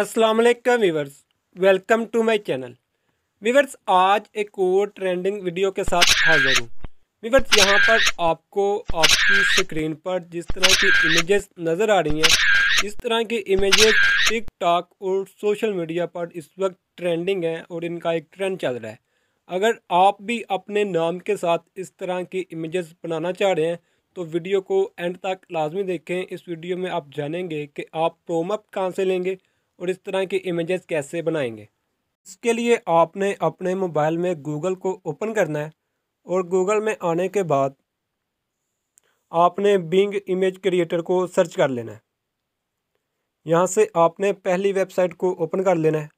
अस्सलाम वालेकुम viewers welcome to my channel viewers आज एक और ट्रेंडिंग वीडियो के साथ हाजिर हूँ वीवर्स यहाँ पर आपको आपकी स्क्रीन पर जिस तरह की इमेजेस नज़र आ रही हैं इस तरह की इमेजेस टिकटॉक और सोशल मीडिया पर इस वक्त ट्रेंडिंग है और इनका एक ट्रेंड चल रहा है अगर आप भी अपने नाम के साथ इस तरह की इमेजेस बनाना चाह रहे हैं तो वीडियो को एंड तक लाजमी देखें इस वीडियो में आप जानेंगे कि आप प्रोमअप कहाँ से लेंगे और इस तरह के इमेजेस कैसे बनाएंगे इसके लिए आपने अपने मोबाइल में गूगल को ओपन करना है और गूगल में आने के बाद आपने बिंग इमेज क्रिएटर को सर्च कर लेना है यहाँ से आपने पहली वेबसाइट को ओपन कर लेना है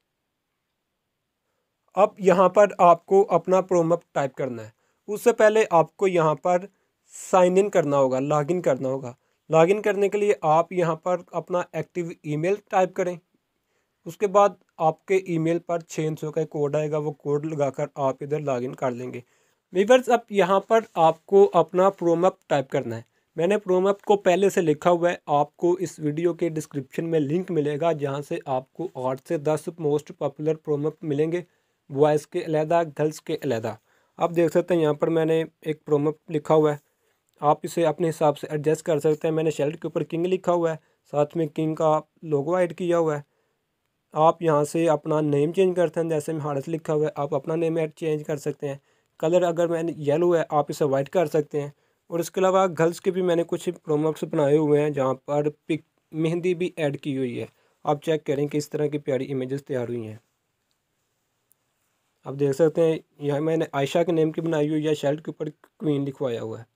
अब यहाँ पर आपको अपना प्रोमप टाइप करना है उससे पहले आपको यहाँ पर साइन इन करना होगा लॉगिन करना होगा लॉगिन करने के लिए आप यहाँ पर अपना एक्टिव ईमेल टाइप करें उसके बाद आपके ईमेल पर छः सौ का कोड आएगा वो कोड लगाकर आप इधर लॉगिन कर लेंगे वीवर्स अब यहाँ पर आपको अपना प्रोमअप टाइप करना है मैंने प्रोमअप को पहले से लिखा हुआ है आपको इस वीडियो के डिस्क्रिप्शन में लिंक मिलेगा जहाँ से आपको आठ से दस मोस्ट पॉपुलर प्रोमअप मिलेंगे बॉयज़ के अलहदा गर्ल्स के अलहदा आप देख सकते हैं यहाँ पर मैंने एक प्रोमअप लिखा हुआ है आप इसे अपने हिसाब से एडजस्ट कर सकते हैं मैंने शर्ट के ऊपर किंग लिखा हुआ है साथ में किंग का लोगो ऐड किया हुआ है आप यहाँ से अपना नेम चेंज करते हैं जैसे में हारस लिखा हुआ है आप अपना नेम ऐड चेंज कर सकते हैं कलर अगर मैंने येलो है आप इसे वाइट कर सकते हैं और इसके अलावा गर्ल्स के भी मैंने कुछ प्रोमोट्स बनाए हुए हैं जहाँ पर पिक मेहंदी भी ऐड की हुई है आप चेक करें कि इस तरह की प्यारी इमेजेस तैयार हुई हैं आप देख सकते हैं यहाँ मैंने आयशा के नेम की बनाई हुई है शर्ट के ऊपर क्वीन लिखवाया हुआ है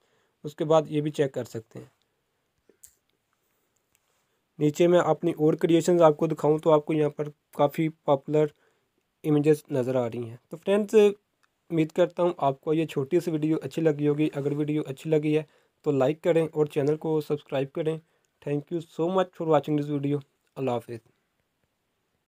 उसके बाद ये भी चेक कर सकते हैं नीचे मैं अपनी और क्रिएशन आपको दिखाऊँ तो आपको यहाँ पर काफ़ी पॉपुलर इमेजेस नज़र आ रही हैं तो फ्रेंड्स उम्मीद करता हूँ आपको ये छोटी सी वीडियो अच्छी लगी होगी अगर वीडियो अच्छी लगी है तो लाइक करें और चैनल को सब्सक्राइब करें thank you so much for watching this video अल्लाह हाफिज़